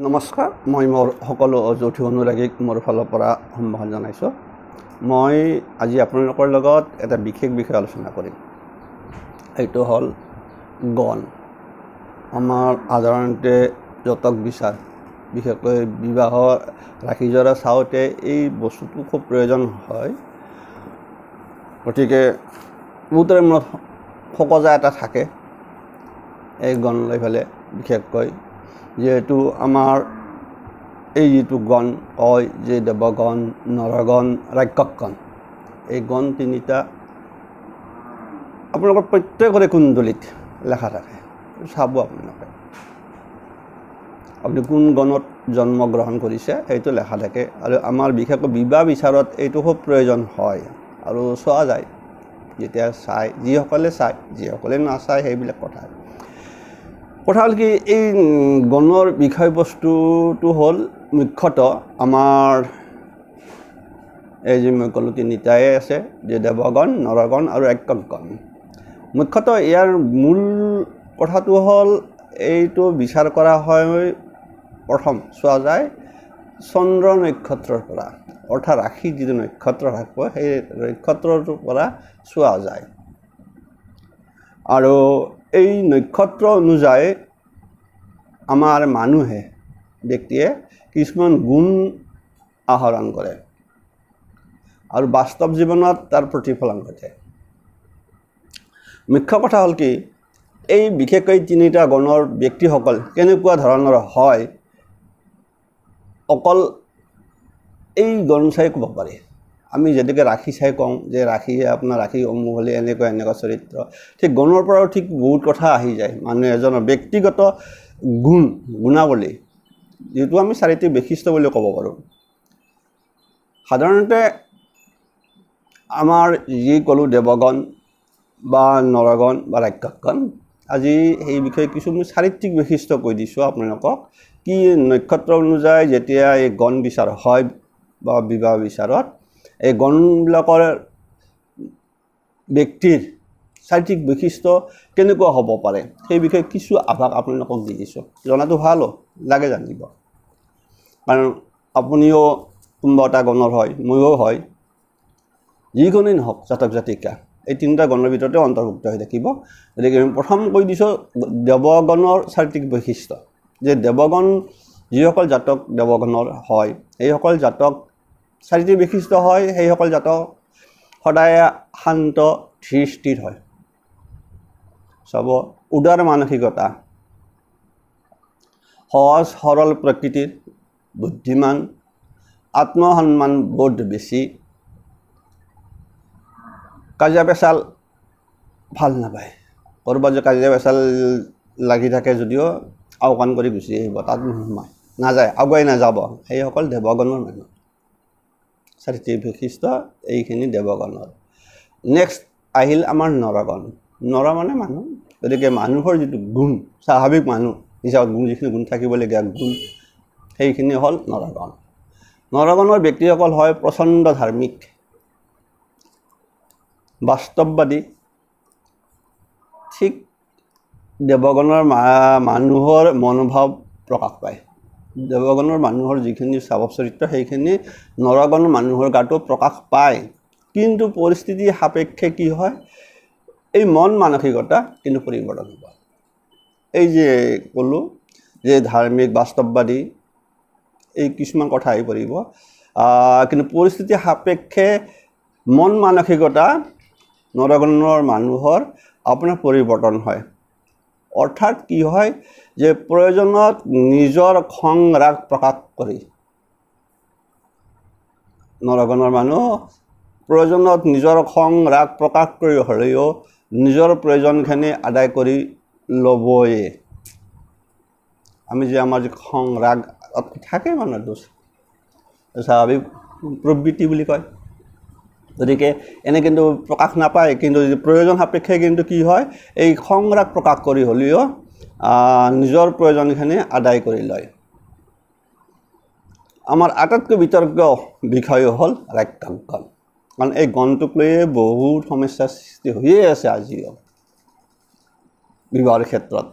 নমস্কাৰ মই মোৰ সকলো যৌথ অনুৰাগীক মোৰ ফালৰ পৰা সম্ভাষণ জনাইছোঁ মই আজি আপোনালোকৰ লগত এটা বিশেষ বিষয়ে আলোচনা কৰিম এইটো হ'ল গণ আমাৰ সাধাৰণতে যতক বিচাৰ বিশেষকৈ বিবাহৰ ৰাখি জৰা চাওঁতে এই বস্তুটো খুব প্ৰয়োজন হয় গতিকে বহুতৰে মনত সকজা এটা থাকে এই গণ লৈ পেলাই বিশেষকৈ যিহেতু আমাৰ এই যিটো গণ কয় যে দেৱগণ নৰগণ ৰাক্ষসগণ এই গণ তিনিটা আপোনালোকৰ প্ৰত্যেকৰে কুণ্ডলীত লেখা থাকে চাব আপোনালোকে আপুনি কোন গণত জন্মগ্ৰহণ কৰিছে সেইটো লেখা থাকে আৰু আমাৰ বিশেষকৈ বিবাহ বিচাৰত এইটো খুব প্ৰয়োজন হয় আৰু চোৱা যায় যেতিয়া চায় যিসকলে চায় যিসকলে নাচায় সেইবিলাক কথা কথা হ'ল কি এই গণৰ বিষয়বস্তুটো হ'ল মুখ্যতঃ আমাৰ এই যি মই ক'লোঁ কি নিতায়ে আছে যে দেৱগণ নৰগণ আৰু একগণ মুখ্যতঃ ইয়াৰ মূল কথাটো হ'ল এইটো বিচাৰ কৰা হয় প্ৰথম চোৱা যায় চন্দ্ৰ নক্ষত্ৰৰ পৰা অৰ্থাৎ ৰাশি যিটো নক্ষত্ৰ থাকিব সেই নক্ষত্ৰটোৰ পৰা চোৱা যায় আৰু এই নক্ষত্ৰ অনুযায়ী আমাৰ মানুহে ব্যক্তিয়ে কিছুমান গুণ আহৰণ কৰে আৰু বাস্তৱ জীৱনত তাৰ প্ৰতিফলন ঘটে মুখ্য কথা হ'ল কি এই বিশেষকৈ তিনিটা গুণৰ ব্যক্তিসকল কেনেকুৱা ধৰণৰ হয় অকল এই গণ চাই ক'ব পাৰি আমি যেনেকৈ ৰাখি চাই কওঁ যে ৰাখি আপোনাৰ ৰাখি অমুক হ'লে এনেকুৱা এনেকুৱা চৰিত্ৰ ঠিক গণৰ পৰাও ঠিক বহুত কথা আহি যায় মানুহ এজনৰ ব্যক্তিগত গুণ গুণাৱলী যিটো আমি চাৰিটি বৈশিষ্ট্য বুলি ক'ব পাৰোঁ সাধাৰণতে আমাৰ যি ক'লোঁ দেৱগণ বা নৰগণ বা ৰাক্ষসগণ আজি সেই বিষয়ে কিছু মই চাৰিত্ৰিক বৈশিষ্ট্য কৈ দিছোঁ আপোনালোকক কি নক্ষত্ৰ অনুযায়ী যেতিয়া এই গণ বিচাৰ হয় বা বিবাহ বিচাৰত এই গণবিলাকৰ ব্যক্তিৰ চাৰিত্ৰিক বৈশিষ্ট্য কেনেকুৱা হ'ব পাৰে সেই বিষয়ে কিছু আভাস আপোনালোকক দি দিছোঁ জনাটো ভালো লাগে জানিব কাৰণ আপুনিও কোনোবা এটা গণৰ হয় ময়ো হয় যিকোনোৱেই নহওক জাতক জাতিকা এই তিনিটা গণৰ ভিতৰতে অন্তৰ্ভুক্ত হৈ থাকিব গতিকে আমি প্ৰথম কৈ দিছোঁ দেৱগণৰ চাৰিত্ৰিক বৈশিষ্ট্য যে দেৱগণ যিসকল জাতক দেৱগণৰ হয় এইসকল জাতক চাৰিটি বিশিষ্ট হয় সেইসকল জাতক সদায় শান্ত ধীৰ স্থিৰ হয় চব উদাৰ মানসিকতা সহজ সৰল প্ৰকৃতিৰ বুদ্ধিমান আত্মসন্মান বোধ বেছি কাজিয়া পেচাল ভাল নাপায় ক'ৰবাত যে কাজিয়া পেচাল লাগি থাকে যদিও আওকাণ কৰি গুচি আহিব তাত নোসোমায় নাযায় আগুৱাই নাযাব সেইসকল দেৱগণৰ মানুহ চাৰিটি বৈশিষ্ট্য এইখিনি দেৱগণৰ নেক্সট আহিল আমাৰ নৰগণ নৰ মানে মানুহ গতিকে মানুহৰ যিটো গুণ স্বাভাৱিক মানুহ হিচাপত গুণ যিখিনি গুণ থাকিবলগীয়া গুণ সেইখিনি হ'ল নৰগণ নৰগণৰ ব্যক্তিসকল হয় প্ৰচণ্ড ধাৰ্মিক বাস্তৱবাদী ঠিক দেৱগণৰ মানুহৰ মনোভাৱ প্ৰকাশ পায় দেৱগণৰ মানুহৰ যিখিনি স্বভাৱ চৰিত্ৰ সেইখিনি নৰগণৰ মানুহৰ গাটো প্ৰকাশ পায় কিন্তু পৰিস্থিতি সাপেক্ষে কি হয় এই মন মানসিকতা কিন্তু পৰিৱৰ্তন হ'ব এই যে ক'লোঁ যে ধাৰ্মিক বাস্তৱবাদী এই কিছুমান কথা আহি পৰিব কিন্তু পৰিস্থিতি সাপেক্ষে মন মানসিকতা নৰগণৰ মানুহৰ আপোনাৰ পৰিৱৰ্তন হয় অৰ্থাৎ কি হয় যে প্ৰয়োজনত নিজৰ খং ৰাগ প্ৰকাশ কৰি নৰগণৰ মানুহ প্ৰয়োজনত নিজৰ খং ৰাগ প্ৰকাশ কৰি হ'লেও নিজৰ প্ৰয়োজনখিনি আদায় কৰি ল'বই আমি যে আমাৰ যি খং ৰাগ থাকে মানুহ স্বাভাৱিক প্ৰবৃত্তি বুলি কয় গতিকে এনে কিন্তু প্ৰকাশ নাপায় কিন্তু প্ৰয়োজন সাপেক্ষে কিন্তু কি হয় এই খং ৰাগ প্ৰকাশ কৰি হ'লেও নিজৰ প্ৰয়োজনখিনি আদায় কৰি লয় আমাৰ আটাইতকৈ বিতৰ্ক বিষয় হ'ল ৰাক্যাংকন কাৰণ এই গণটোক লৈয়ে বহুত সমস্যাৰ সৃষ্টি হৈয়ে আছে আজিও বিবাহৰ ক্ষেত্ৰত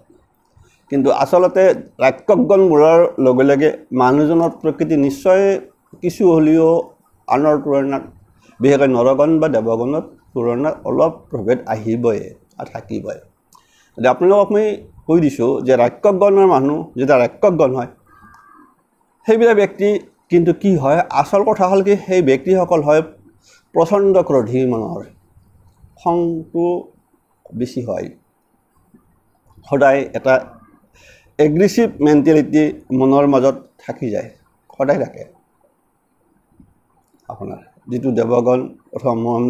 কিন্তু আচলতে ৰাক্যজ্ঞনবোৰৰ লগে লগে মানুহজনৰ প্ৰকৃতি নিশ্চয় কিছু হ'লেও আনৰ তুলনাত বিশেষকৈ নৰগণ বা দেৱগণৰ তুলনাত অলপ প্ৰভেদ আহিবই থাকিবই এতিয়া আপোনালোকক মই কৈ দিছোঁ যে ৰাক্ষকগণৰ মানুহ যেতিয়া ৰাক্ষকগণ হয় সেইবিলাক ব্যক্তি কিন্তু কি হয় আচল কথা হ'ল কি সেই ব্যক্তিসকল হয় প্ৰচণ্ড ক্ৰধী মানুহৰ খংটো বেছি হয় সদায় এটা এগ্ৰেছিভ মেণ্টেলিটি মনৰ মাজত থাকি যায় সদায় থাকে আপোনাৰ যিটো দেৱগণ অথবা মন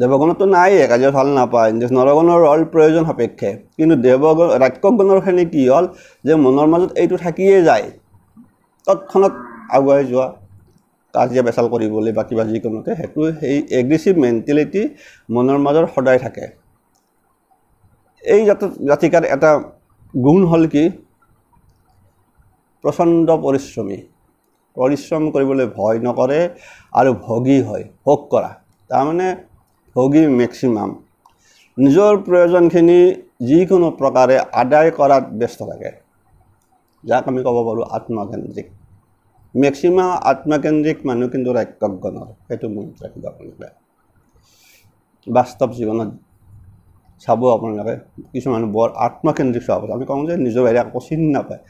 দেৱগণতো নাইয়ে কাজিয়া ভাল নাপায় নৰগণৰ অল প্ৰয়োজন সাপেক্ষে কিন্তু দেৱগণ ৰাক্ষসগণৰখিনি কি হ'ল যে মনৰ মাজত এইটো থাকিয়ে যায় তৎক্ষণাত আগুৱাই যোৱা কাজিয়া বেচাল কৰিবলৈ বা কিবা যিকোনোকে সেইটো সেই এগ্ৰেছিভ মেণ্টেলিটি মনৰ মাজত সদায় থাকে এই জাত জাতিকাৰ এটা গুণ হ'ল কি প্ৰচণ্ড পৰিশ্ৰমী পৰিশ্ৰম কৰিবলৈ ভয় নকৰে আৰু ভগী হয় ভোগ কৰা তাৰমানে ভোগী মেক্সিমাম নিজৰ প্ৰয়োজনখিনি যিকোনো প্ৰকাৰে আদায় কৰাত ব্যস্ত থাকে যাক আমি ক'ব পাৰোঁ আত্মকেন্দ্ৰিক মেক্সিমাম আত্মকেন্দ্ৰিক মানুহ কিন্তু ৰাক্যজ্ঞণৰ সেইটো মনত ৰাখিব আপোনালোকে বাস্তৱ জীৱনত চাব আপোনালোকে কিছুমান বৰ আত্মকেন্দ্ৰিক চোৱা পাছত আমি কওঁ যে নিজৰ বাহিৰে একো চিনি নাপায়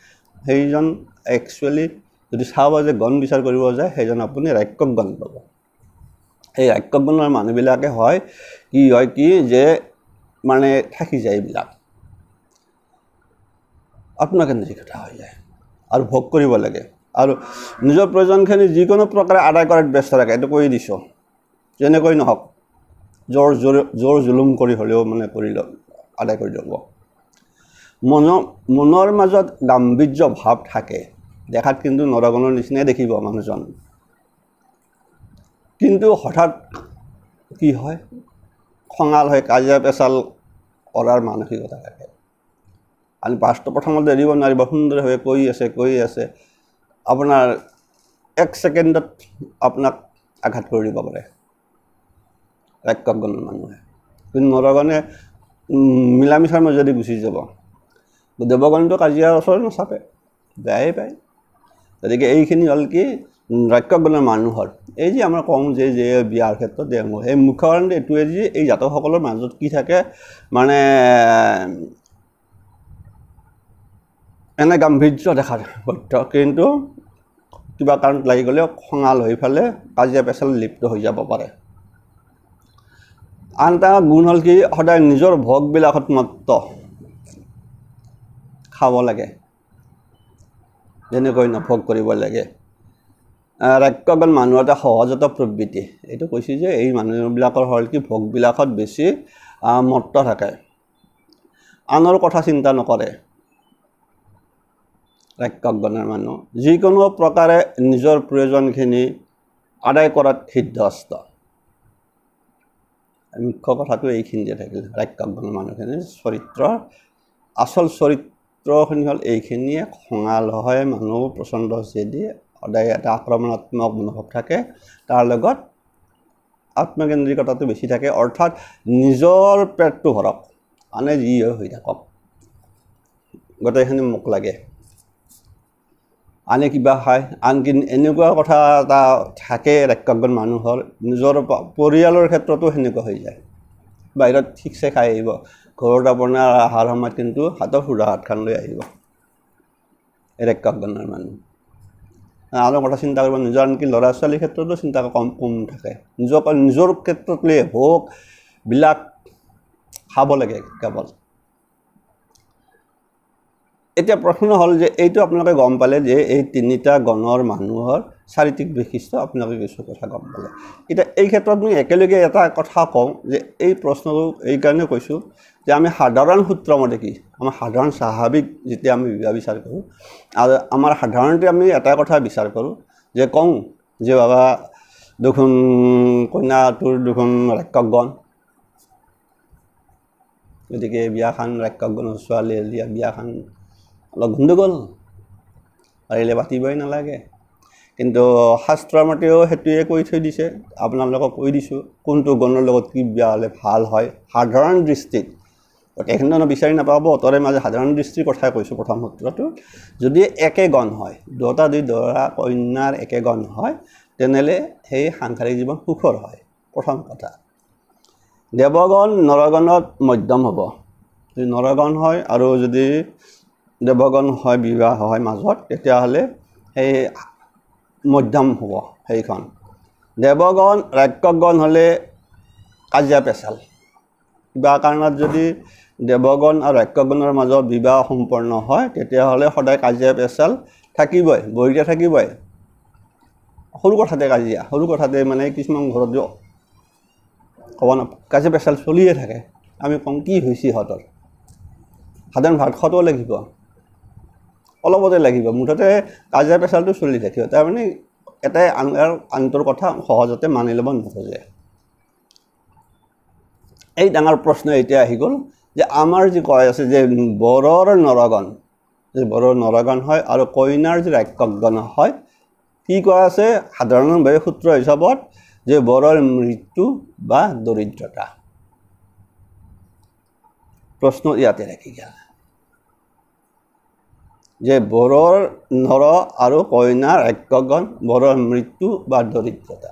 সেইজন একচুৱেলি যদি চাব যে গণ বিচাৰ কৰিব যায় সেইজন আপুনি ৰাক্যজ্ঞণ পাব এই আক্য গুণৰ মানুহবিলাকে হয় কি হয় কি যে মানে থাকি যায় এইবিলাক আত্মকেন্দ্ৰিকতা হৈ যায় আৰু ভোগ কৰিব লাগে আৰু নিজৰ প্ৰয়োজনখিনি যিকোনো প্ৰকাৰে আদায় কৰাত ব্যস্ত থাকে এইটো কৈ দিছোঁ যেনেকৈ নহওক জ্বৰ জোৰ জ্বৰ জুলুম কৰি হ'লেও মানে কৰি ল আদায় কৰি ল'ব মন মনৰ মাজত গাম্ভীৰ্য ভাৱ থাকে দেখাত কিন্তু নৰগণৰ নিচিনাই দেখিব মানুহজন কিন্তু হঠাৎ কি হয় খঙাল হয় কাজিয়া পেচাল কৰাৰ মানসিকতা থাকে আমি বাছটো প্ৰথমতে এৰিব নোৱাৰিব সুন্দৰভাৱে কৈ আছে কৈ আছে আপোনাৰ এক ছেকেণ্ডত আপোনাক আঘাত কৰি দিব পাৰে ৰাক্ষকগণৰ মানুহে কিন্তু নৰগণে মিলা মিছাৰ মাজেদি গুচি যাব দেৱগণটো কাজিয়াৰ ওচৰত নাচাপে বেয়াই পায় গতিকে এইখিনি হ'ল কি বাক্যবিলাক মানুহৰ এই যে আমাৰ কওঁ যে যে বিয়াৰ ক্ষেত্ৰত ডেংগু সেই মুখ্য কাৰণটো এইটোৱে যে এই জাতকসকলৰ মাজত কি থাকে মানে এনে গাম্ভীৰ্য দেখা সত্য কিন্তু কিবা কাৰণত লাগি গ'লে খঙাল হৈ পেলাই কাজিয়া পেচাল লিপ্ত হৈ যাব পাৰে আন এটা গুণ হ'ল কি সদায় নিজৰ ভোগবিলাকত মত্ত খাব লাগে যেনেকৈ নভোগ কৰিব লাগে ৰাক্য গ'ল মানুহৰ এটা সহজত প্ৰবৃত্তি এইটো কৈছোঁ যে এই মানুহবিলাকৰ হ'ল কি ভোগবিলাকত বেছি মত্ব থাকে আনৰ কথা চিন্তা নকৰে ৰাক্যগণৰ মানুহ যিকোনো প্ৰকাৰে নিজৰ প্ৰয়োজনখিনি আদায় কৰাত সিদ্ধস্ত মুখ্য কথাটো এইখিনিতে থাকিল ৰাক্যগণৰ মানুহখিনি চৰিত্ৰ আচল চৰিত্ৰখিনি হ'ল এইখিনিয়ে খঙাল হয় মানুহ প্ৰচণ্ড যদি সদায় এটা আক্ৰমণাত্মক মনোভাৱ থাকে তাৰ লগত আত্মকেন্দ্ৰিকতাটো বেছি থাকে অৰ্থাৎ নিজৰ পেটটো ভৰক আনে যি হৈ থাকক গোটেইখিনি মোক লাগে আনে কিবা খায় আনকি এনেকুৱা কথা এটা থাকে ৰাক্যজ্ঞ মানুহৰ নিজৰ পৰিয়ালৰ ক্ষেত্ৰতো সেনেকুৱা হৈ যায় বাহিৰত ঠিকছে খাই আহিব ঘৰত আপোনাৰ অহাৰ সময়ত কিন্তু হাতৰ সুৰা হাতখন লৈ আহিব ৰাক্যজ্ঞানৰ মানুহ আৰু কথা চিন্তা কৰিব নিজৰ আনকি ল'ৰা ছোৱালীৰ ক্ষেত্ৰতো চিন্তা কম কম থাকে নিজৰ নিজৰ ক্ষেত্ৰত লৈ হওক বিলাক খাব লাগে কেৱল এতিয়া প্ৰশ্ন হ'ল যে এইটো আপোনালোকে গম পালে যে এই তিনিটা গণৰ মানুহৰ চাৰিত্ৰিক বৈশিষ্ট্য আপোনালোকে কিছু কথা গম পালে এতিয়া এই ক্ষেত্ৰত মই একেলগে এটা কথা কওঁ যে এই প্ৰশ্নটো এইকাৰণে কৈছোঁ যে আমি সাধাৰণ সূত্ৰমতে কি আমাৰ সাধাৰণ স্বাভাৱিক যেতিয়া আমি বিবাহ বিচাৰ কৰোঁ আৰু আমাৰ সাধাৰণতে আমি এটা কথা বিচাৰ কৰোঁ যে কওঁ যে বাবা দুখন কইনাটোৰ দুখন ৰাক্ষকগণ গতিকে বিয়াখন ৰাক্ষকগণৰ ছোৱালী বিয়াখন অলপ গণ্ডগোল পাৰিলে পাতিবই নালাগে কিন্তু শাস্ত্ৰৰ মতেও সেইটোৱে কৈ থৈ দিছে আপোনালোকক কৈ দিছোঁ কোনটো গণৰ লগত কি বিয়া হ'লে ভাল হয় সাধাৰণ দৃষ্টিত একেখিনি ধৰণৰ বিচাৰি নাপাব তাৰে মাজে সাধাৰণ দৃষ্টিৰ কথাই কৈছোঁ প্ৰথম সূত্ৰটো যদি একে গণ হয় দুটা দুই দৰা কন্যাৰ একে গণ হয় তেনেহ'লে সেই সাংসাৰিক জীৱন সুখৰ হয় প্ৰথম কথা দেৱগণ নৰগণত মধ্যম হ'ব যদি নৰগণ হয় আৰু যদি দেৱগণ হয় বিবাহ হয় মাজত তেতিয়াহ'লে সেই মধ্যম হ'ব সেইখন দেৱগণ ৰাক্ষগণ হ'লে কাজিয়া পেচাল কিবা কাৰণত যদি দেৱগণ আৰু ৰাক্ষগণৰ মাজত বিবাহ সম্পন্ন হয় তেতিয়াহ'লে সদায় কাজিয়া পেচাল থাকিবই বহিতে থাকিবই সৰু কথাতে কাজিয়া সৰু কথাতে মানে কিছুমান ঘৰত ক'ব নাপ কাজিয়া পেচাল চলিয়ে থাকে আমি কওঁ কি হৈছে ইহঁতৰ সাধাৰণ ভাত খোৱাটোও লাগিব অলপতে লাগিব মুঠতে কাজিয়া পেচালটো চলি থাকিব তাৰমানে এটাই আন আনটোৰ কথা সহজতে মানি ল'ব নোখোজে এই ডাঙৰ প্ৰশ্ন এতিয়া আহি গ'ল যে আমাৰ যি কয় আছে যে বৰৰ নৰগণ যে বৰৰ নৰগণ হয় আৰু কইনাৰ যি ৰাক্ষগণ হয় কি কোৱা আছে সাধাৰণভাৱে সূত্ৰ হিচাপত যে বৰৰ মৃত্যু বা দৰিদ্ৰতা প্ৰশ্ন ইয়াতে ৰাখি গ'ল যে বৰৰ নৰ আৰু কইনাৰ একগণ বৰৰ মৃত্যু বা দৰিদ্ৰতা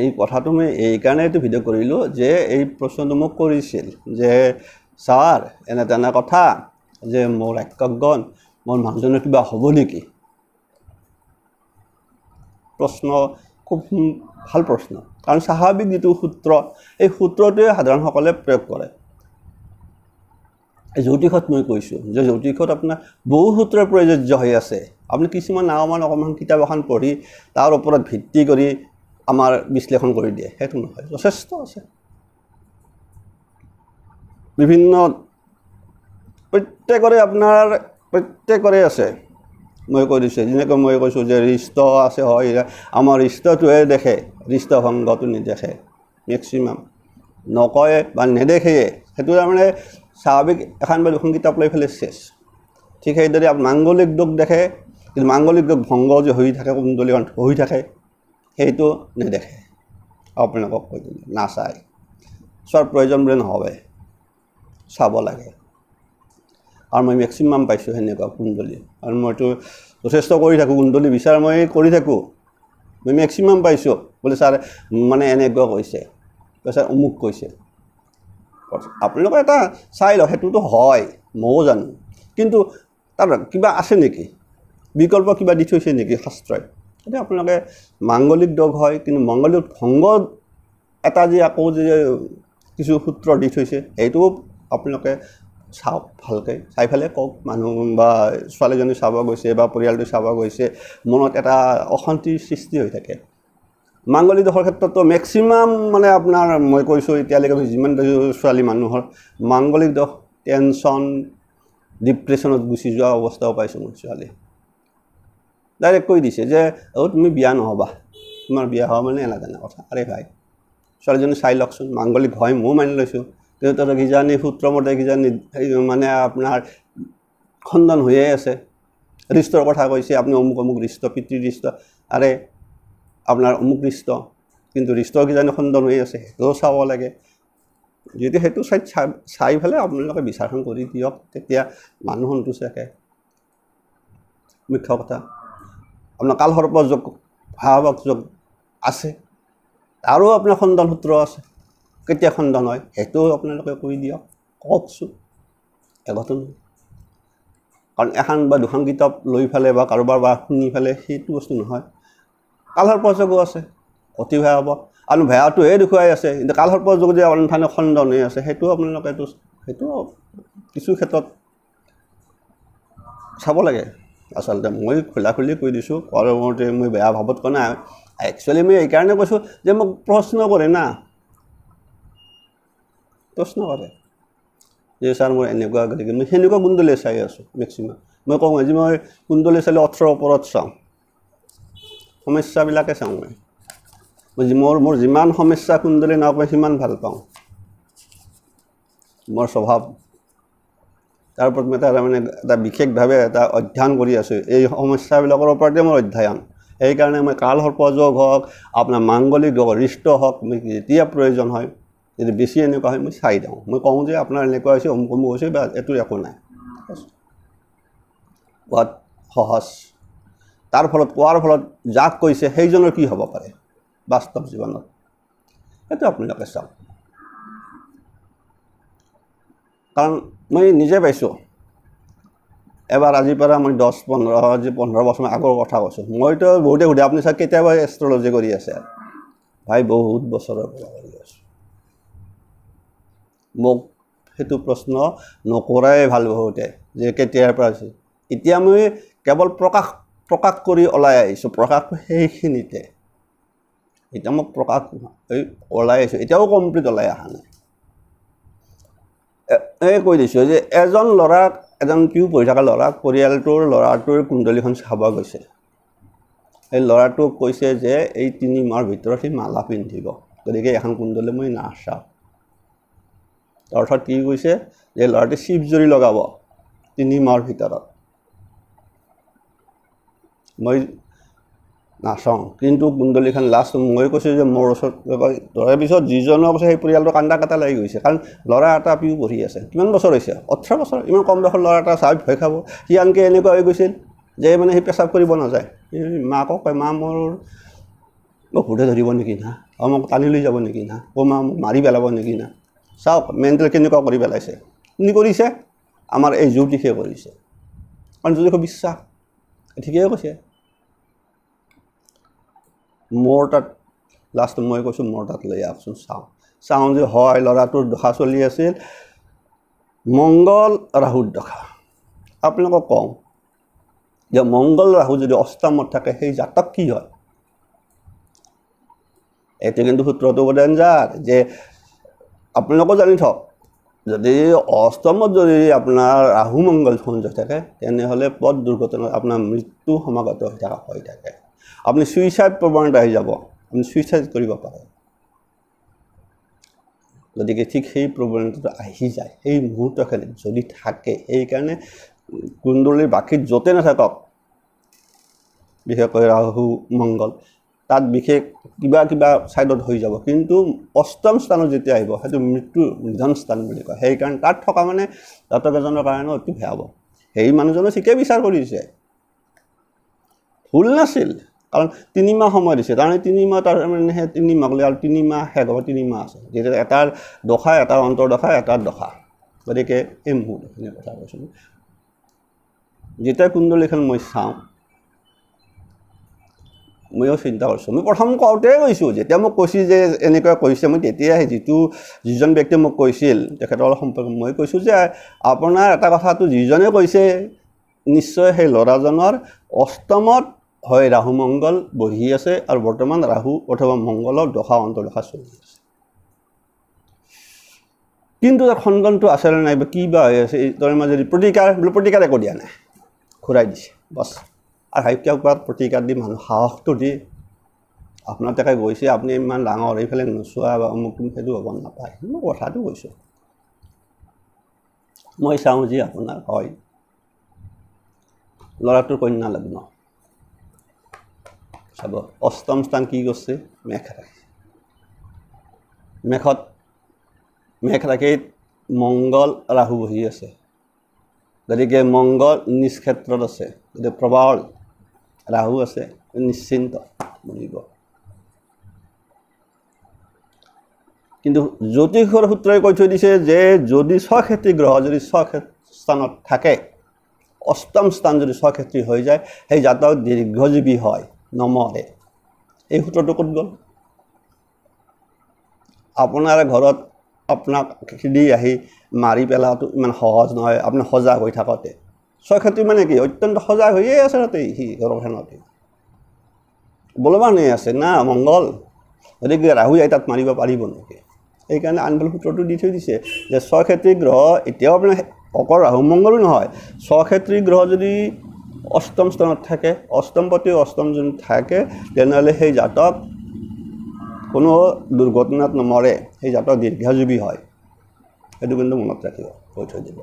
এই কথাটো মই এইকাৰণে এইটো ভিডিঅ' কৰিলোঁ যে এই প্ৰশ্নটো মোক কৰিছিল যে ছাৰ এনে তেনে কথা যে মোৰ একগণ মোৰ মানুহজনে কিবা হ'ব নেকি প্ৰশ্ন খুব ভাল প্ৰশ্ন কাৰণ স্বাভাৱিক যিটো সূত্ৰ এই সূত্ৰটোৱে সাধাৰণসকলে প্ৰয়োগ কৰে জ্যোতিষত মই কৈছোঁ যে জ্যোতিষত আপোনাৰ বহুসূত্ৰৰ প্ৰযোজ্য হৈ আছে আপুনি কিছুমান নাওমান অকণমান কিতাপ এখন পঢ়ি তাৰ ওপৰত ভিত্তি কৰি আমাৰ বিশ্লেষণ কৰি দিয়ে সেইটো নহয় যথেষ্ট আছে বিভিন্ন প্ৰত্যেকৰে আপোনাৰ প্ৰত্যেকৰে আছে মই কৈ দিছোঁ যেনেকৈ মই কৈছোঁ যে ৰিষ্ট আছে হয় আমাৰ ৰিষ্টটোহে দেখে ৰিষ্টভংগটো নেদেখে মেক্সিমাম নকয় বা নেদেখেয়ে সেইটো তাৰমানে স্বাভাৱিক এখন বা দুখন কিতাপ লৈ পেলাই চেচ ঠিক সেইদৰে মাংগলিক দোষ দেখে কিন্তু মাংগলিক দোষ ভংগ যে হৈ থাকে কুণ্ডলী কণ্ঠ হৈ থাকে সেইটো নেদেখে আপোনালোকক কৈ দিলে নাচায় চোৱাৰ প্ৰয়োজন বুলি নহ'বে চাব লাগে আৰু মই মেক্সিমাম পাইছোঁ সেনেকুৱা কুণ্ডলী আৰু মইতো যথেষ্ট কৰি থাকোঁ কুণ্ডলী বিচাৰ মই কৰি থাকোঁ মই মেক্সিমাম পাইছোঁ বোলে ছাৰ মানে এনেকুৱা কৈছে ছাৰ অমুক কৈছে আপোনালোকে এটা চাই লওক সেইটোতো হয় ময়ো জানো কিন্তু তাৰ কিবা আছে নেকি বিকল্প কিবা দি থৈছে নেকি শাস্ত্ৰই এতিয়া আপোনালোকে মাংগলিক দগ হয় কিন্তু মাংগলিক ভংগ এটা যে আকৌ যে কিছু সূত্ৰ দি থৈছে সেইটোও আপোনালোকে চাওক ভালকৈ চাই পেলাই কওক মানুহ বা ছোৱালীজনী চাব গৈছে বা পৰিয়ালটো চাব গৈছে মনত এটা অশান্তিৰ সৃষ্টি হৈ থাকে মাংগলিক দোষৰ ক্ষেত্ৰততো মেক্সিমাম মানে আপোনাৰ মই কৈছোঁ এতিয়ালৈকে যিমান ছোৱালী মানুহৰ মাংগলিক দোষ টেনশ্যন ডিপ্ৰেশ্যনত গুচি যোৱা অৱস্থাও পাইছোঁ মোৰ ছোৱালী ডাইৰেক্ট কৈ দিছে যে অ' তুমি বিয়া নহ'বা তোমাৰ বিয়া হোৱা মানে এনেকুৱা কথা আৰে ভাই ছোৱালীজনী চাই লওকচোন মাংগলিক হয় ময়ো মানি লৈছোঁ কিন্তু তাতে কিজানি সূত্ৰমতে কিজানি মানে আপোনাৰ খণ্ডন হৈয়ে আছে ৰিষ্টৰ কথা কৈছে আপুনি অমুক অমুক ৰিষ্ট পিতৃ ৰিষ্ট আৰে আপোনাৰ অমুক ৰিষ্ট কিন্তু ৰিষ্ট কিজানি খণ্ডন হৈ আছে সেইটোও চাব লাগে যদি সেইটো চাই চাই পেলাই আপোনালোকে বিচাৰখন কৰি দিয়ক তেতিয়া মানুহ সন্তোষ থাকে মুখ্য কথা আপোনাৰ কালসৰ্প যোগ ভাৱক যোগ আছে তাৰো আপোনাৰ খণ্ডন সূত্ৰ আছে কেতিয়া খণ্ডন হয় সেইটোও আপোনালোকে কৈ দিয়ক কওকচোন এগতো নহয় কাৰণ এখন বা দুখন কিতাপ লৈ পেলাই বা কাৰোবাৰ বা শুনি পেলাই সেইটো বস্তু নহয় কাল সৰ্পযোগো আছে অতি হ'ব আৰু ভয়াৱটোহে দেখুৱাই আছে কিন্তু কাল সৰ্পযোগ যে খণ্ড খণ্ডনে আছে সেইটো আপোনালোকে এইটো সেইটো কিছু ক্ষেত্ৰত চাব লাগে আচলতে মই খোলা খুলি কৈ দিছোঁ কোৱাৰ মই বেয়া ভাৱত কোৱা নাই একচুৱেলি মই এইকাৰণে কৈছোঁ যে মোক প্ৰশ্ন কৰে না প্ৰশ্ন কৰে যে ছাৰ মোৰ এনেকুৱা গতিকে মই সেনেকুৱা কুণ্ডলে চাই আছোঁ মেক্সিমাম মই কওঁ আজি মই কুণ্ডলে চালে অথৰ ওপৰত চাওঁ সমস্যাবিলাকে চাওঁ মই মোৰ মোৰ যিমান সমস্যা কুণ্ডলী নাওক মই সিমান ভাল পাওঁ মোৰ স্বভাৱ তাৰ ওপৰত মই তাৰমানে এটা বিশেষভাৱে এটা অধ্যয়ন কৰি আছোঁ এই সমস্যাবিলাকৰ ওপৰতে মোৰ অধ্যয়ন সেইকাৰণে মই কাল সৰ্পযোগ হওক আপোনাৰ মাংগলিক হওক ৰিষ্ট হওক মই যেতিয়া প্ৰয়োজন হয় যদি বেছি এনেকুৱা হয় মই চাই দিওঁ মই কওঁ যে আপোনাৰ এনেকুৱা হৈছে অমুক অমুক হৈছে বা এইটো একো নাই বহুত সহজ তাৰ ফলত কোৱাৰ ফলত যাক কৈছে সেইজনৰ কি হ'ব পাৰে বাস্তৱ জীৱনত সেইটো আপোনালোকে চাওক কাৰণ মই নিজে পাইছোঁ এবাৰ আজিৰ পৰা মই দহ পোন্ধৰ আজি পোন্ধৰ বছৰমান আগৰ কথা কৈছোঁ মইতো বহুতে সুধি আপুনি চাওক কেতিয়াবা এষ্ট্ৰলজি কৰি আছে ভাই বহুত বছৰৰ পৰা কৰি আছো মোক সেইটো প্ৰশ্ন নকৰাই ভাল বহুতে যে কেতিয়াৰ পৰা আছে এতিয়া মই কেৱল প্ৰকাশ প্ৰকাশ কৰি ওলাই আহিছোঁ প্ৰকাশ সেইখিনিতে এতিয়া মই প্ৰকাশ এই ওলাই আহিছোঁ এতিয়াও কমপ্লিট ওলাই অহা নাই এই কৈ দিছোঁ যে এজন ল'ৰাক এজন টিউ পঢ়ি থকা ল'ৰাক পৰিয়ালটোৰ ল'ৰাটোৰ কুণ্ডলীখন চাব গৈছে সেই ল'ৰাটোক কৈছে যে এই তিনি মাহৰ ভিতৰত সি মালা পিন্ধিব গতিকে এখন কুণ্ডলী মই নাচাওঁ অৰ্থাৎ কি কৈছে যে ল'ৰাটোৱে চিপজুৰি লগাব তিনি মাহৰ ভিতৰত মই নাচাওঁ কিন্তু কুণ্ডলীখন লাষ্ট মই কৈছোঁ যে মোৰ ওচৰত তাৰ পিছত যিজনৰ কৈছে সেই পৰিয়ালটো কান্দা কাটা লাগি গৈছে কাৰণ ল'ৰা এটা পিও পঢ়ি আছে কিমান বছৰ হৈছে ওঠৰ বছৰ ইমান কম বয়সৰ ল'ৰা এটা চাই ভয় খাব সি আনকি এনেকুৱা হৈ গৈছিল যে মানে সি পেচাব কৰিব নাযায় সি মাকক কয় মা মোৰ ভূতে ধৰিব নেকি না অঁ মোক টানি লৈ যাব নেকি না অ' মা মোক মাৰি পেলাব নেকি না চাওক মেণ্টেল কেনেকুৱা কৰি পেলাইছে কি কৰিছে আমাৰ এই যুৱতীষে কৰিছে কাৰণ যদি বিশ্বাস ঠিকেই কৈছে মোৰ তাত লাষ্ট মই কৈছোঁ মোৰ তাত লৈ আহকচোন চাওঁ চাওঁ যে হয় ল'ৰাটোৰ দশা চলি আছিল মংগল ৰাহুৰ দশা আপোনালোকক কওঁ যে মংগল ৰাহু যদি অষ্টমত থাকে সেই জাতক কি হয় এইটো কিন্তু সূত্ৰটো বৰ ডেঞ্জাৰ যে আপোনালোকেও জানি থওক যদি অষ্টমত যদি আপোনাৰ ৰাহু মংগল সঞ্জয় থাকে তেনেহ'লে পথ দুৰ্ঘটনাত আপোনাৰ মৃত্যু সমাগত হৈ থকা হৈ থাকে আপুনি চুইচাইড প্ৰৱণত আহি যাব আপুনি চুইচাইড কৰিব পাৰে গতিকে ঠিক সেই প্ৰৱণতাটো আহি যায় সেই মুহূৰ্তখিনি যদি থাকে সেইকাৰণে কুণ্ডলীৰ বাকী য'তে নাথাকক বিশেষকৈ ৰাহু মংগল তাত বিশেষ কিবা কিবা ছাইডত হৈ যাব কিন্তু অষ্টম স্থানত যেতিয়া আহিব সেইটো মৃত্যু নিধন স্থান বুলি কয় সেইকাৰণে তাত থকা মানে জাতক এজনৰ কাৰণে অতি ভয়াৱহ সেই মানুহজনে ঠিকেই বিচাৰ কৰিছে ভুল নাছিল কাৰণ তিনিমাহ সময় দিছে তাৰমানে তিনিমাহ তাৰ মানে সেই তিনিমাহ ক'লে আৰু তিনিমাহ শেষ হ'ব তিনিমাহ আছে যেতিয়া এটাৰ দশা এটাৰ অন্তৰ্দশা এটাৰ দশা গতিকে এই মুহূৰ্তখিনি কথা কৈছিলোঁ যেতিয়া কুণ্ডলীখন মই চাওঁ ময়ো চিন্তা কৰিছোঁ মই প্ৰথম কওঁতে কৈছোঁ যেতিয়া মোক কৈছিল যে এনেকুৱা কৈছে মই তেতিয়াহে যিটো যিজন ব্যক্তিয়ে মোক কৈছিল তেখেতৰ সম্পৰ্ক মই কৈছোঁ যে আপোনাৰ এটা কথাটো যিজনে কৈছে নিশ্চয় সেই ল'ৰাজনৰ অষ্টমত হয় ৰাহু মংগল বহি আছে আৰু বৰ্তমান ৰাহু অথবা মংগলৰ দশা অন্তদশা চলি আছে কিন্তু তাৰ খণ্ডনটো নে নাই বা কি বা হৈ আছে তাৰ মাজেদি প্ৰতিকাৰ বোলে প্ৰতিকাৰ একো দিয়া নাই ঘূৰাই দিছে বছ আৰু হাইকীয়া কোৱাত প্ৰতিকাৰ দি মানুহ সাহসটো দিয়ে আপোনাৰ তাকে গৈছে আপুনি ইমান ডাঙৰ এইফালে নোচোৱা বা মোক সেইটো হ'ব নাপায় মই কথাটো কৈছোঁ মই চাওঁ যে আপোনাৰ হয় ল'ৰাটোৰ কন্যা লগ্ন চাব অষ্টম স্থান কি কৰিছে মেঘ ৰাখিছে মেঘত মেঘ ৰাখিত মংগল ৰাহু বহি আছে গতিকে মংগল নিজ ক্ষেত্ৰত আছে গতিকে প্ৰবল ৰাহু আছে নিশ্চিন্ত বুলিব কিন্তু জ্যোতিষৰ সূত্ৰই কৈ থৈ দিছে যে যদি স্বখেতি গ্ৰহ যদি স্বস্থানত থাকে অষ্টম স্থান যদি স্বখেত্ৰী হৈ যায় সেই জাতক দীৰ্ঘজীৱী হয় নমৰে এই সূত্ৰটো ক'ত গ'ল আপোনাৰ ঘৰত আপোনাক খেদি আহি মাৰি পেলাওঁটো ইমান সহজ নহয় আপুনি সজাগ হৈ থাকোঁতে ছয়ক্ষেত্ৰী মানে কি অত্যন্ত সজাগ হৈয়ে আছে তাতে সি ঘৰখনতে বলবানেই আছে না মংগল গতিকে ৰাহু আই তাত মাৰিব পাৰিব নেকি সেইকাৰণে আনফালে সূত্ৰটো দি থৈ দিছে যে ছয়ক্ষেত্ৰী গ্ৰহ এতিয়াও আপোনাৰ অকল ৰাহু মংগলো নহয় ছয়ক্ষেত্ৰী গ্ৰহ যদি অষ্টম স্থানত থাকে অষ্টম প্ৰতি অষ্টম যোন থাকে তেনেহ'লে সেই জাতক কোনো দুৰ্ঘটনাত নমৰে সেই জাতক দীৰ্ঘজীৱী হয় সেইটো কিন্তু মনত ৰাখিব কৈ থৈ দিব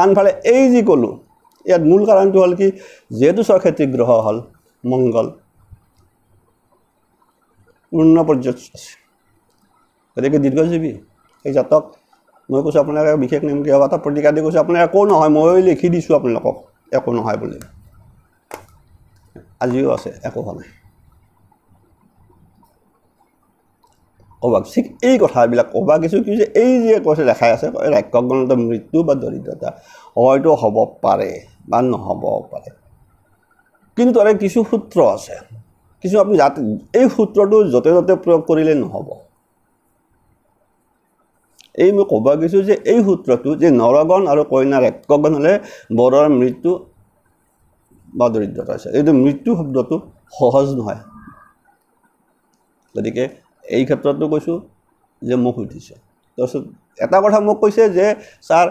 আনফালে এই যি ক'লোঁ ইয়াত মূল কাৰণটো হ'ল কি যিহেতু স্বখেতি গ্ৰহ হ'ল মংগল পূৰ্ণ পৰ্যট আছে গতিকে দীৰ্ঘজীৱী সেই জাতক মই কৈছোঁ আপোনালোকে বিশেষ নিয়ম কি হ'ব এটা প্ৰতিকাৰ দি কৈছোঁ আপোনাৰ একো নহয় মই লিখি দিছোঁ আপোনালোকক একো নহয় বুলি আজিও আছে একো হোৱা নাই অবাক ঠিক এই কথাবিলাক অবাক কিছু কি যে এই যে কৈছে দেখাই আছে ৰাক্যগণত মৃত্যু বা দৰিদ্ৰতা হয়তো হ'ব পাৰে বা নহ'ব পাৰে কিন্তু তাৰে কিছু সূত্ৰ আছে কিছু আপুনি যাতে এই সূত্ৰটো য'তে ত'তে প্ৰয়োগ কৰিলে নহ'ব এই মই ক'ব গৈছোঁ যে এই সূত্ৰটো যে নৰগণ আৰু কইনাৰ একগণ হ'লে বৰৰ মৃত্যু বা দৰিদ্ৰতা আছে এইটো মৃত্যু শব্দটো সহজ নহয় গতিকে এই ক্ষেত্ৰতো কৈছোঁ যে মোক সুধিছে তাৰপিছত এটা কথা মোক কৈছে যে ছাৰ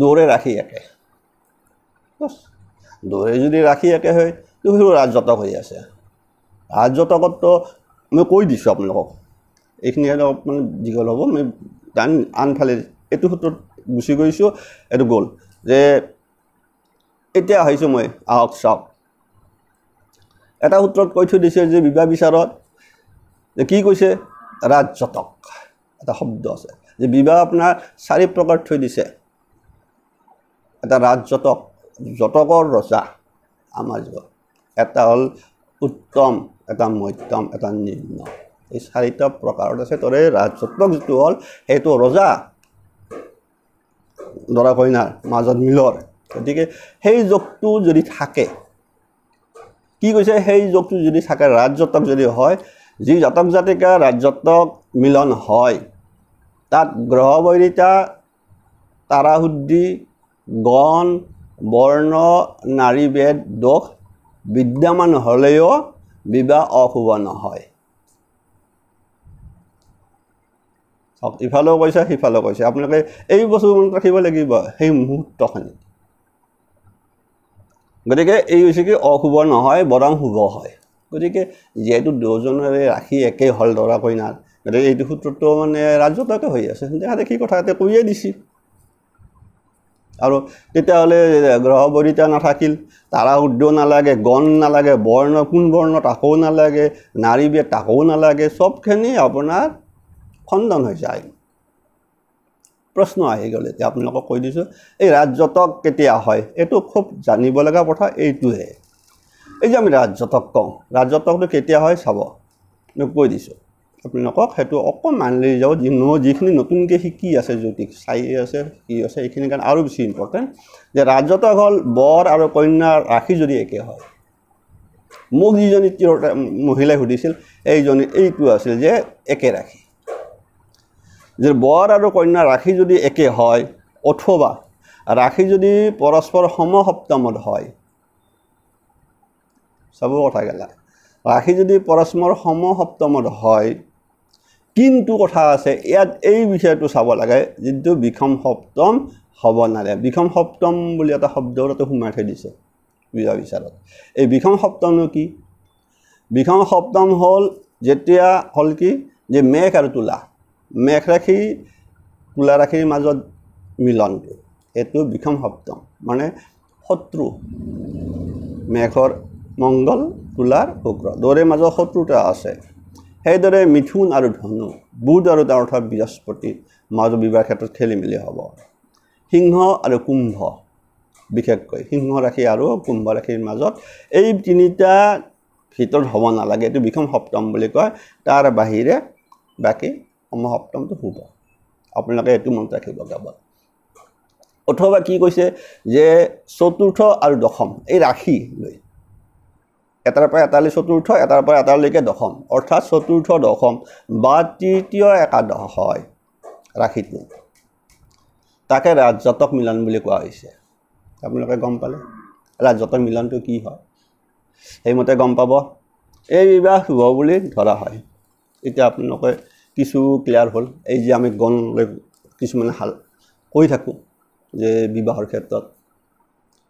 দৌৰে ৰাখি একে দৌৰে যদি ৰাখি একে হয় তো সেইটো ৰাজজতক হৈ আছে ৰাজজতকততো মই কৈ দিছোঁ আপোনালোকক এইখিনি অকণমান দীঘল হ'ব মই টান আনফালে এইটো সূত্ৰত গুচি গৈছোঁ এইটো গ'ল যে এতিয়া আহিছোঁ মই আহক চাওক এটা সূত্ৰত কৈ থৈ দিছে যে বিবাহ বিচাৰত যে কি কৈছে ৰাজতক এটা শব্দ আছে যে বিবাহ আপোনাৰ চাৰি প্ৰকাৰ থৈ দিছে এটা ৰাজতক যতকৰ ৰজা আমাৰ যুগত এটা হ'ল উত্তম এটা মধ্যম এটা নিম্ন এই চাৰিটা প্ৰকাৰত আছে তৰে ৰাজতক যিটো হ'ল সেইটো ৰজা দৰা কইনাৰ মাজত মিলৰ গতিকে সেই যোগটো যদি থাকে কি কৈছে সেই যোগটো যদি থাকে ৰাজত্বক যদি হয় যি জাতক জাতিকা ৰাজত্বক মিলন হয় তাত গ্ৰহবৈৰিতা তাৰাশুদ্ধি গণ বৰ্ণ নাৰীভেদ দোষ বিদ্যমান হ'লেও বিবাহ অশুভ নহয় ইফালেও কৈছে সিফালেও কৈছে আপোনালোকে এই বস্তু মনত ৰাখিব লাগিব সেই মুহূৰ্তখিনিত গতিকে এই হৈছে কি অশুভ নহয় বৰং শুভ হয় গতিকে যিহেতু দুয়োজনৰে ৰাখি একেই হ'ল দৰা কইনাৰ গতিকে এইটো সূত্ৰটো মানে ৰাজ্যতাতে হৈ আছে তেখেতে দেখি কথা এটা কৈয়ে দিছিল আৰু তেতিয়াহ'লে গ্ৰহ বৰিতা নাথাকিল তাৰা উদ্য নালাগে গণ নালাগে বৰ্ণ কোন বৰ্ণ তাকো নালাগে নাৰী বিয়া তাকো নালাগে চবখিনি আপোনাৰ খণ্ডন হৈ যায় প্ৰশ্ন আহি গ'ল এতিয়া আপোনালোকক কৈ দিছোঁ এই ৰাজযতক কেতিয়া হয় এইটো খুব জানিব লগা কথা এইটোৱে এই যে আমি ৰাজযতক কওঁ ৰাজযতকটো কেতিয়া হয় চাব কৈ দিছোঁ আপোনালোকক সেইটো অকণমান লৈ যাব যি ন যিখিনি নতুনকৈ শিকি আছে জ্যোতিষ চাই আছে কি আছে এইখিনিৰ কাৰণে আৰু বেছি ইম্পৰ্টেণ্ট যে ৰাজযতক হ'ল বৰ আৰু কন্যাৰ ৰাশি যদি একে হয় মোক যিজনী তিৰোতা মহিলাই সুধিছিল এইজনী এইটো আছিল যে একে ৰাখি যে বৰ আৰু কন্যা ৰাখি যদি একে হয় অথবা ৰাখি যদি পৰস্পৰ সমসপ্তমত হয় চাব কথা গেলা ৰাখি যদি পৰস্পৰ সমসপ্তমত হয় কিন্তু কথা আছে ইয়াত এই বিষয়টো চাব লাগে যিটো বিষম সপ্তম হ'ব নালাগে বিষম সপ্তম বুলি এটা শব্দও তাতে সোমাই থৈ দিছে বুজা বিচাৰত এই বিষম সপ্তমনো কি বিষম সপ্তম হ'ল যেতিয়া হ'ল কি যে মেঘ আৰু তোলা মেঘ ৰাশি কুলা ৰাশিৰ মাজত মিলন এইটো বিষম সপ্তম মানে শত্ৰু মেঘৰ মংগল তুলাৰ শুক্ৰ দৰে মাজত শত্ৰুতা আছে সেইদৰে মিথুন আৰু ধনু বুধ আৰু তাৰ অৰ্থাৎ বৃহস্পতিৰ মাজত বিবাহ ক্ষেত্ৰত খেলি মেলি হ'ব সিংহ আৰু কুম্ভ বিশেষকৈ সিংহ ৰাশি আৰু কুম্ভ ৰাশিৰ মাজত এই তিনিটা ভিতৰত হ'ব নালাগে এইটো বিষম সপ্তম বুলি কয় তাৰ বাহিৰে বাকী সমসপ্তমটো শুভ আপোনালোকে এইটো মনত ৰাখিব কেৱল অথবা কি কৈছে যে চতুৰ্থ আৰু দশম এই লৈ এটাৰ পৰা এটালৈ চতুৰ্থ এটাৰ পৰা এটালৈকে দশম অৰ্থাৎ চতুৰ্থ দশম বা তৃতীয় একাদশ হয় ৰাশিটো তাকে ৰাজতক মিলন বুলি কোৱা হৈছে আপোনালোকে গম পালে ৰাজতক মিলনটো কি হয় সেইমতে গম পাব এই বিবাহ শুভ বুলি ধৰা হয় এতিয়া আপোনালোকে কিছু ক্লিয়াৰ হ'ল এই যে আমি গণলৈ কিছুমানে হাল কৈ থাকোঁ যে বিবাহৰ ক্ষেত্ৰত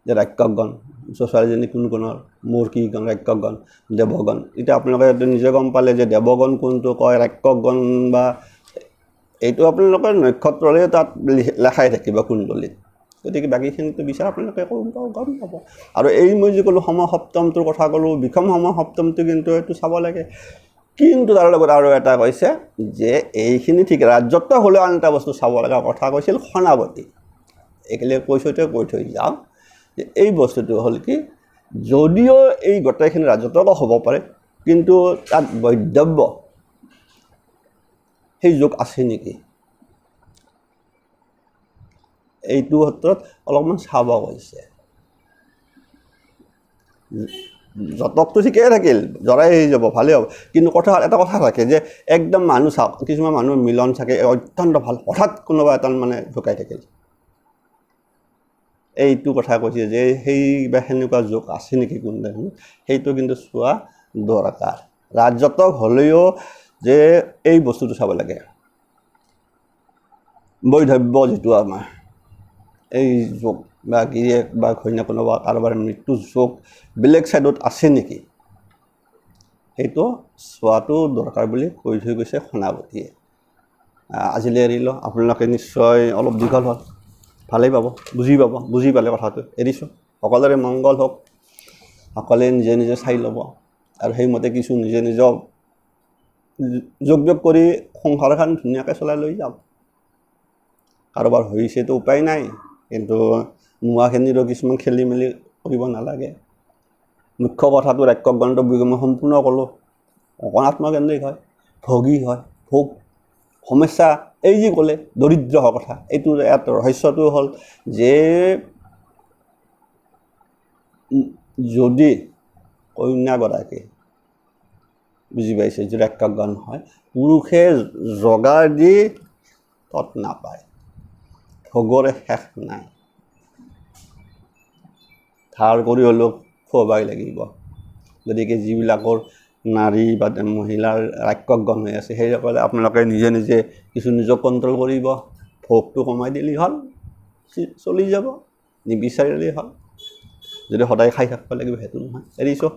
যে ৰাক্ষকগণ ওচৰ ছোৱালীজনী কোন কোনৰ মোৰ কি গণ ৰাক্ষকগণ দেৱগণ এতিয়া আপোনালোকে নিজে গম পালে যে দেৱগণ কোনটো কয় ৰাক্ষকগণ বা এইটো আপোনালোকৰ নক্ষত্ৰলৈ তাত লেখাই থাকিব কুণ্ডলীত গতিকে বাকীখিনিতো বিচাৰ আপোনালোকে গম পাব আৰু এই মই যি ক'লোঁ সম সপ্তমটোৰ কথা ক'লোঁ বিষম সম সপ্তমটো কিন্তু এইটো চাব লাগে কিন্তু তাৰ লগত আৰু এটা কৈছে যে এইখিনি ঠিক ৰাজত্ব হ'লেও আন এটা বস্তু চাব লগা কথা কৈছিল সনাৱতী এইখিনি কৈছোঁতে কৈ থৈ যাওঁ যে এই বস্তুটো হ'ল কি যদিও এই গোটেইখিনি ৰাজত্ব হ'ব পাৰে কিন্তু তাত বৈদব্য সেই যুগ আছে নেকি এইটো সত্ৰত অলপমান চাব কৈছে যতকটো ঠিকেই থাকিল জৰাই হৈ যাব ভালেই হ'ব কিন্তু কথা এটা কথা থাকে যে একদম মানুহ চাওক কিছুমান মানুহ মিলন থাকে অত্যন্ত ভাল হঠাৎ কোনোবা এটা মানে ঢুকাই থাকিল এইটো কথা কৈছে যে সেই বা সেনেকুৱা যোগ আছে নেকি কোনোদিন সেইটো কিন্তু চোৱা দৰকাৰ ৰাজতক হ'লেও যে এই বস্তুটো চাব লাগে বৈধব্য যিটো আমাৰ এই যোগ বা গিৰিয়েক বা ঘৈণীয়ে কোনোবা কাৰোবাৰ মৃত্যু চোক বেলেগ ছাইডত আছে নেকি সেইটো চোৱাটো দৰকাৰ বুলি কৈ থৈ গৈছে সোণাৱতীয়ে আজিলৈ এৰি লওঁ আপোনালোকে নিশ্চয় অলপ দীঘল হ'ল ভালেই পাব বুজি পাব বুজি পালে কথাটো এৰিছোঁ সকলোৰে মংগল হওক সকলোৱে নিজে নিজে চাই ল'ব আৰু সেইমতে কিছু নিজে নিজক যোগ যোগ কৰি সংসাৰখন ধুনীয়াকৈ চলাই লৈ যাওক কাৰোবাৰ হৈছেতো উপায় নাই কিন্তু নোৱাৰাখিনিৰো কিছুমান খেলি মেলি কৰিব নালাগে মুখ্য কথাটো একক গণিত বুলি মই সম্পূৰ্ণ ক'লোঁ অকণ আত্মকেন্দ্ৰিক হয় ভগী হয় ভোগ সমস্যা এই যি ক'লে দৰিদ্ৰ হোৱা কথা এইটো ইয়াত ৰহস্যটো হ'ল যে যদি কন্যাগৰাকী বুজি পাইছে যদি একগণ হয় পুৰুষে জগাৰ দি তৎ নাপায় ভোগৰে শেষ নাই ধাৰ কৰি হ'লেও খুৱাবই লাগিব গতিকে যিবিলাকৰ নাৰী বা মহিলাৰ ৰাক্যগণ হৈ আছে সেইসকলে আপোনালোকে নিজে নিজে কিছু নিজক কণ্ট্ৰল কৰিব ভোগটো কমাই দিলেই হ'ল চলি যাব নিবিচাৰিলেই হ'ল যদি সদায় খাই থাকিব লাগিব সেইটো নহয় এৰিছোঁ